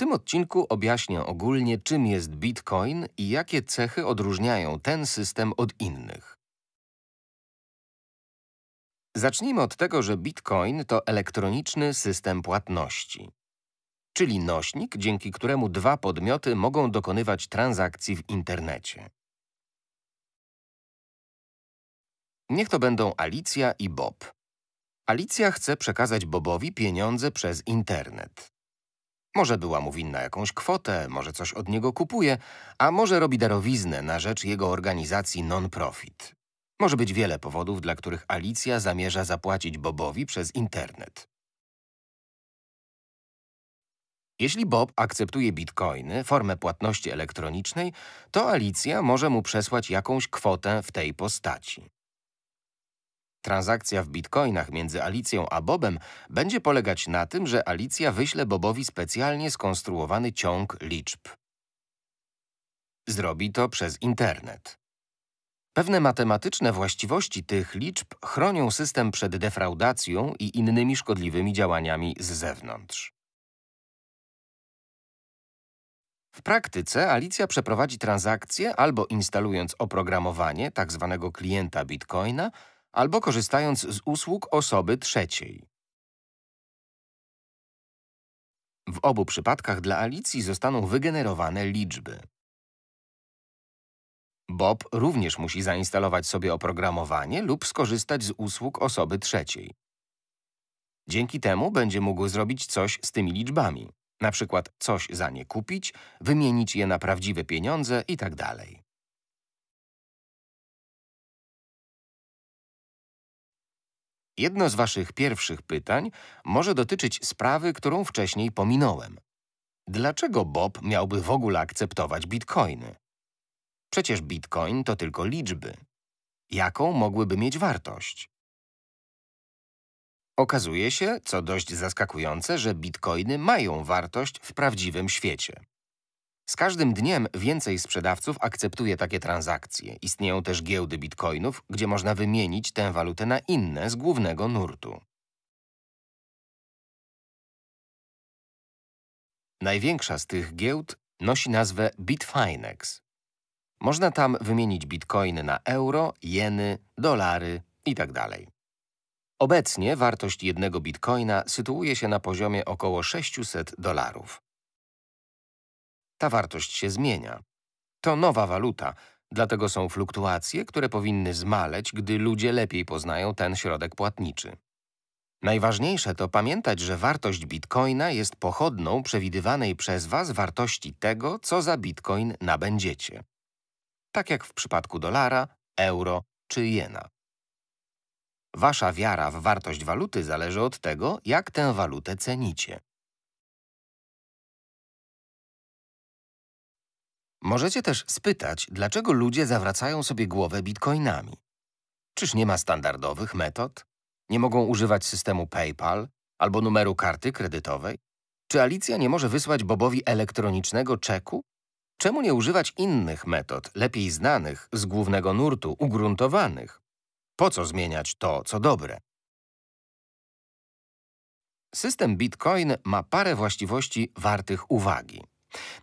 tym odcinku objaśnię ogólnie, czym jest Bitcoin i jakie cechy odróżniają ten system od innych. Zacznijmy od tego, że Bitcoin to elektroniczny system płatności, czyli nośnik, dzięki któremu dwa podmioty mogą dokonywać transakcji w internecie. Niech to będą Alicja i Bob. Alicja chce przekazać Bobowi pieniądze przez internet. Może była mu winna jakąś kwotę, może coś od niego kupuje, a może robi darowiznę na rzecz jego organizacji non-profit. Może być wiele powodów, dla których Alicja zamierza zapłacić Bobowi przez internet. Jeśli Bob akceptuje bitcoiny, formę płatności elektronicznej, to Alicja może mu przesłać jakąś kwotę w tej postaci. Transakcja w bitcoinach między Alicją a Bobem będzie polegać na tym, że Alicja wyśle Bobowi specjalnie skonstruowany ciąg liczb. Zrobi to przez internet. Pewne matematyczne właściwości tych liczb chronią system przed defraudacją i innymi szkodliwymi działaniami z zewnątrz. W praktyce Alicja przeprowadzi transakcję albo instalując oprogramowanie tzw. Tak klienta bitcoina, albo korzystając z usług osoby trzeciej. W obu przypadkach dla Alicji zostaną wygenerowane liczby. Bob również musi zainstalować sobie oprogramowanie lub skorzystać z usług osoby trzeciej. Dzięki temu będzie mógł zrobić coś z tymi liczbami, na przykład coś za nie kupić, wymienić je na prawdziwe pieniądze itd. Tak Jedno z waszych pierwszych pytań może dotyczyć sprawy, którą wcześniej pominąłem. Dlaczego Bob miałby w ogóle akceptować bitcoiny? Przecież bitcoin to tylko liczby. Jaką mogłyby mieć wartość? Okazuje się, co dość zaskakujące, że bitcoiny mają wartość w prawdziwym świecie. Z każdym dniem więcej sprzedawców akceptuje takie transakcje. Istnieją też giełdy bitcoinów, gdzie można wymienić tę walutę na inne z głównego nurtu. Największa z tych giełd nosi nazwę Bitfinex. Można tam wymienić bitcoiny na euro, jeny, dolary itd. Tak Obecnie wartość jednego bitcoina sytuuje się na poziomie około 600 dolarów. Ta wartość się zmienia. To nowa waluta, dlatego są fluktuacje, które powinny zmaleć, gdy ludzie lepiej poznają ten środek płatniczy. Najważniejsze to pamiętać, że wartość bitcoina jest pochodną przewidywanej przez Was wartości tego, co za bitcoin nabędziecie. Tak jak w przypadku dolara, euro czy jena. Wasza wiara w wartość waluty zależy od tego, jak tę walutę cenicie. Możecie też spytać, dlaczego ludzie zawracają sobie głowę bitcoinami. Czyż nie ma standardowych metod? Nie mogą używać systemu PayPal albo numeru karty kredytowej? Czy Alicja nie może wysłać Bobowi elektronicznego czeku? Czemu nie używać innych metod, lepiej znanych, z głównego nurtu, ugruntowanych? Po co zmieniać to, co dobre? System Bitcoin ma parę właściwości wartych uwagi.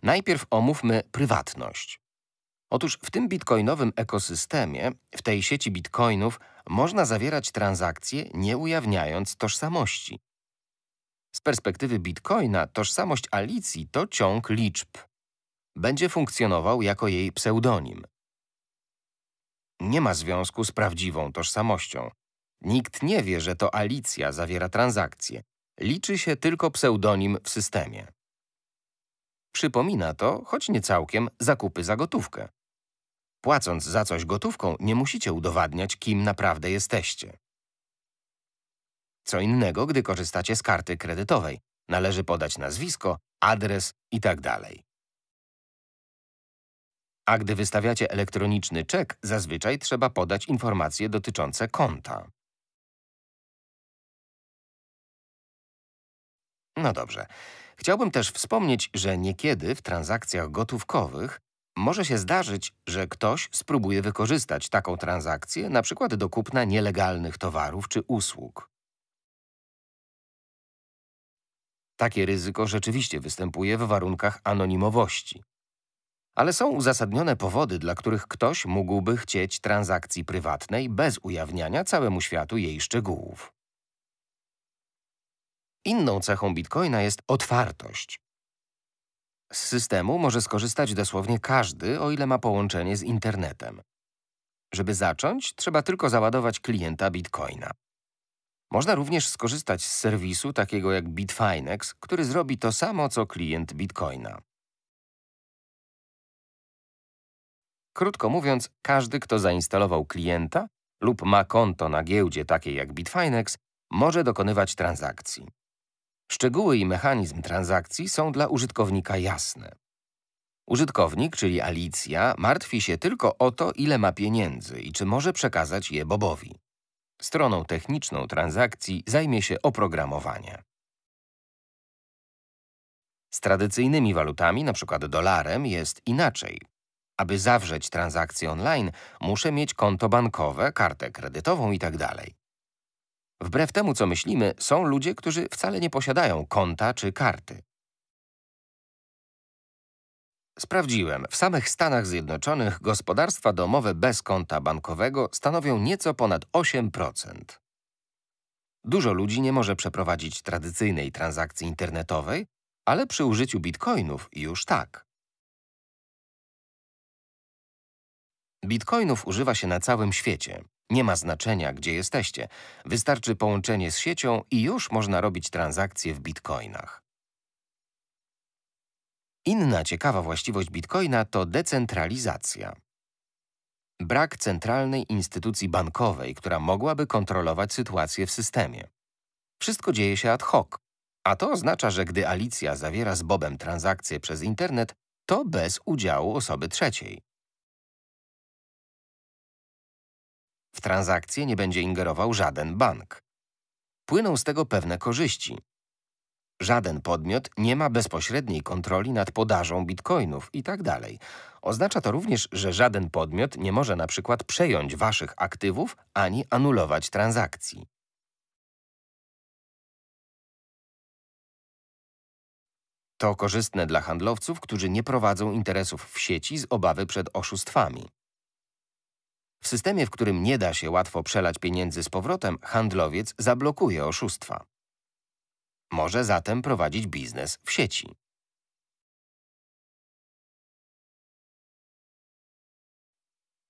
Najpierw omówmy prywatność. Otóż w tym bitcoinowym ekosystemie, w tej sieci bitcoinów, można zawierać transakcje nie ujawniając tożsamości. Z perspektywy bitcoina tożsamość Alicji to ciąg liczb. Będzie funkcjonował jako jej pseudonim. Nie ma związku z prawdziwą tożsamością. Nikt nie wie, że to Alicja zawiera transakcje. Liczy się tylko pseudonim w systemie. Przypomina to, choć nie całkiem, zakupy za gotówkę. Płacąc za coś gotówką, nie musicie udowadniać, kim naprawdę jesteście. Co innego, gdy korzystacie z karty kredytowej. Należy podać nazwisko, adres itd. Tak A gdy wystawiacie elektroniczny czek, zazwyczaj trzeba podać informacje dotyczące konta. No dobrze. Chciałbym też wspomnieć, że niekiedy w transakcjach gotówkowych może się zdarzyć, że ktoś spróbuje wykorzystać taką transakcję np. do kupna nielegalnych towarów czy usług. Takie ryzyko rzeczywiście występuje w warunkach anonimowości. Ale są uzasadnione powody, dla których ktoś mógłby chcieć transakcji prywatnej bez ujawniania całemu światu jej szczegółów. Inną cechą bitcoina jest otwartość. Z systemu może skorzystać dosłownie każdy, o ile ma połączenie z internetem. Żeby zacząć, trzeba tylko załadować klienta bitcoina. Można również skorzystać z serwisu takiego jak Bitfinex, który zrobi to samo co klient bitcoina. Krótko mówiąc, każdy, kto zainstalował klienta lub ma konto na giełdzie takiej jak Bitfinex, może dokonywać transakcji. Szczegóły i mechanizm transakcji są dla użytkownika jasne. Użytkownik, czyli Alicja, martwi się tylko o to, ile ma pieniędzy i czy może przekazać je Bobowi. Stroną techniczną transakcji zajmie się oprogramowanie. Z tradycyjnymi walutami, np. dolarem, jest inaczej. Aby zawrzeć transakcję online, muszę mieć konto bankowe, kartę kredytową itd. Tak Wbrew temu, co myślimy, są ludzie, którzy wcale nie posiadają konta czy karty. Sprawdziłem, w samych Stanach Zjednoczonych gospodarstwa domowe bez konta bankowego stanowią nieco ponad 8%. Dużo ludzi nie może przeprowadzić tradycyjnej transakcji internetowej, ale przy użyciu bitcoinów już tak. Bitcoinów używa się na całym świecie. Nie ma znaczenia, gdzie jesteście. Wystarczy połączenie z siecią i już można robić transakcje w bitcoinach. Inna ciekawa właściwość bitcoina to decentralizacja. Brak centralnej instytucji bankowej, która mogłaby kontrolować sytuację w systemie. Wszystko dzieje się ad hoc, a to oznacza, że gdy Alicja zawiera z Bobem transakcję przez internet, to bez udziału osoby trzeciej. W transakcje nie będzie ingerował żaden bank. Płyną z tego pewne korzyści. Żaden podmiot nie ma bezpośredniej kontroli nad podażą bitcoinów itd. Tak Oznacza to również, że żaden podmiot nie może na przykład przejąć waszych aktywów ani anulować transakcji. To korzystne dla handlowców, którzy nie prowadzą interesów w sieci z obawy przed oszustwami. W systemie, w którym nie da się łatwo przelać pieniędzy z powrotem, handlowiec zablokuje oszustwa. Może zatem prowadzić biznes w sieci.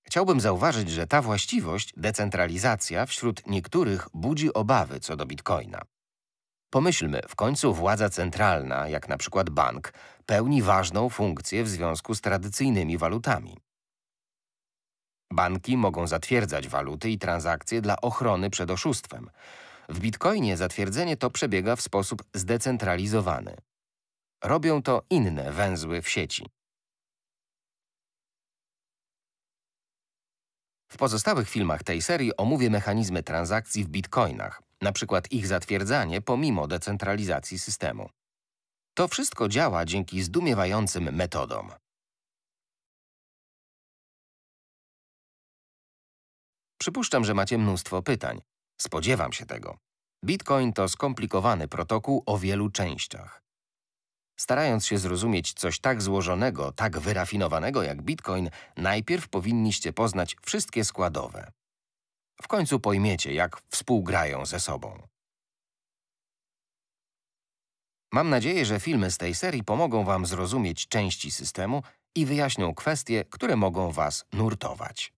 Chciałbym zauważyć, że ta właściwość, decentralizacja, wśród niektórych budzi obawy co do bitcoina. Pomyślmy, w końcu władza centralna, jak na przykład bank, pełni ważną funkcję w związku z tradycyjnymi walutami. Banki mogą zatwierdzać waluty i transakcje dla ochrony przed oszustwem. W Bitcoinie zatwierdzenie to przebiega w sposób zdecentralizowany. Robią to inne węzły w sieci. W pozostałych filmach tej serii omówię mechanizmy transakcji w bitcoinach, na przykład ich zatwierdzanie pomimo decentralizacji systemu. To wszystko działa dzięki zdumiewającym metodom. Przypuszczam, że macie mnóstwo pytań. Spodziewam się tego. Bitcoin to skomplikowany protokół o wielu częściach. Starając się zrozumieć coś tak złożonego, tak wyrafinowanego jak Bitcoin, najpierw powinniście poznać wszystkie składowe. W końcu pojmiecie, jak współgrają ze sobą. Mam nadzieję, że filmy z tej serii pomogą Wam zrozumieć części systemu i wyjaśnią kwestie, które mogą Was nurtować.